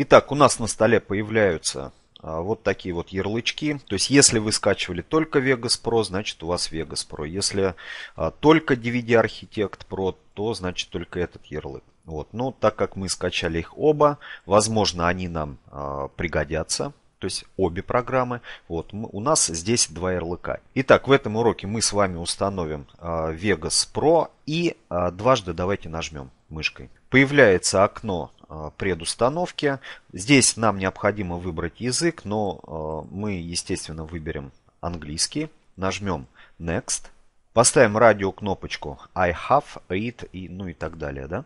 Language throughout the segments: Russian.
Итак, у нас на столе появляются а, вот такие вот ярлычки. То есть, если вы скачивали только Vegas Pro, значит у вас Vegas Pro. Если а, только DVD Architect Pro, то значит только этот ярлык. Вот. Но ну, так как мы скачали их оба, возможно, они нам а, пригодятся. То есть обе программы. Вот, мы, у нас здесь два ярлыка. Итак, в этом уроке мы с вами установим Vegas Pro и дважды давайте нажмем мышкой. Появляется окно Э, предустановки. Здесь нам необходимо выбрать язык, но э, мы, естественно, выберем английский. Нажмем Next. Поставим радио кнопочку I have, it, и, ну и так далее. Да?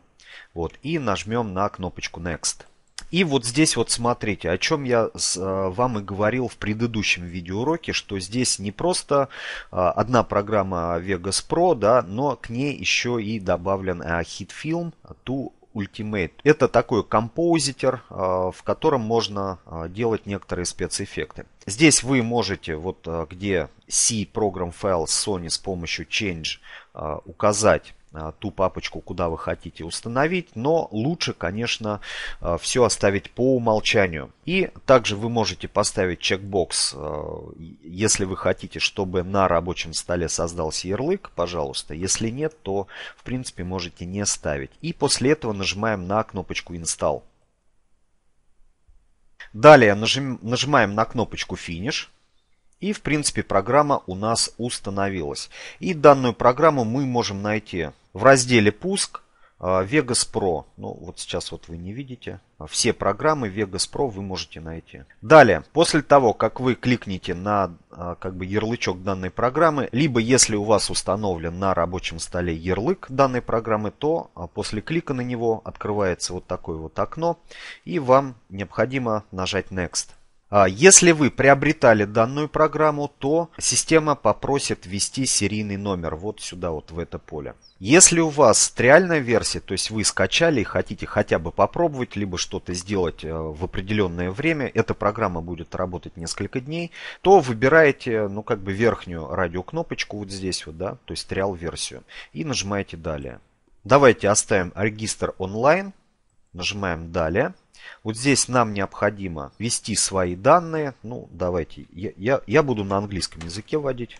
Вот, и нажмем на кнопочку Next. И вот здесь вот смотрите, о чем я э, вам и говорил в предыдущем видеоуроке, что здесь не просто одна программа Vegas Pro, да, но к ней еще и добавлен HitFilm to Ultimate. Это такой композитер, э, в котором можно э, делать некоторые спецэффекты. Здесь вы можете, вот э, где C Program Files Sony с помощью Change указать Э, ту папочку, куда вы хотите установить, но лучше, конечно, э, все оставить по умолчанию. И также вы можете поставить чекбокс, э, если вы хотите, чтобы на рабочем столе создался ярлык, пожалуйста. Если нет, то, в принципе, можете не ставить. И после этого нажимаем на кнопочку «Install». Далее нажим, нажимаем на кнопочку Finish, И, в принципе, программа у нас установилась. И данную программу мы можем найти в разделе «Пуск» Vegas а, Pro. Ну, вот сейчас вот вы не видите. А, все программы Vegas Pro вы можете найти. Далее, после того, как вы кликните на а, как бы ярлычок данной программы, либо если у вас установлен на рабочем столе ярлык данной программы, то после клика на него открывается вот такое вот окно, и вам необходимо нажать Next. А, если вы приобретали данную программу, то система попросит ввести серийный номер вот сюда, вот в это поле. Если у вас триальная версия, то есть вы скачали и хотите хотя бы попробовать, либо что-то сделать э, в определенное время, эта программа будет работать несколько дней, то выбираете, ну, как бы верхнюю радиокнопочку вот здесь вот, да, то есть триал версию, и нажимаете далее. Давайте оставим регистр онлайн Нажимаем «Далее». Вот здесь нам необходимо ввести свои данные. Ну, давайте, я, я, я буду на английском языке вводить.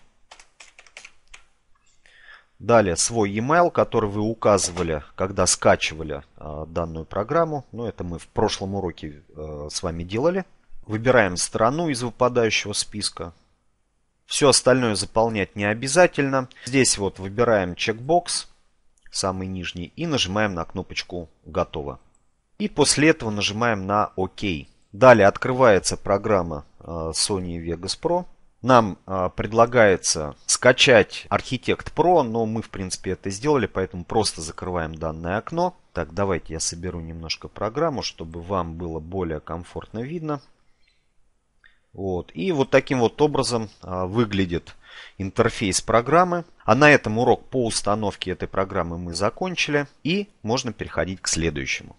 Далее свой e-mail, который вы указывали, когда скачивали э, данную программу. Ну, это мы в прошлом уроке э, с вами делали. Выбираем страну из выпадающего списка. Все остальное заполнять не обязательно. Здесь вот выбираем чекбокс, самый нижний, и нажимаем на кнопочку «Готово». И после этого нажимаем на ОК. Далее открывается программа э, Sony Vegas Pro. Нам э, предлагается скачать Architect Pro, но мы, в принципе, это сделали, поэтому просто закрываем данное окно. Так, давайте я соберу немножко программу, чтобы вам было более комфортно видно. Вот. И вот таким вот образом э, выглядит интерфейс программы. А на этом урок по установке этой программы мы закончили. И можно переходить к следующему.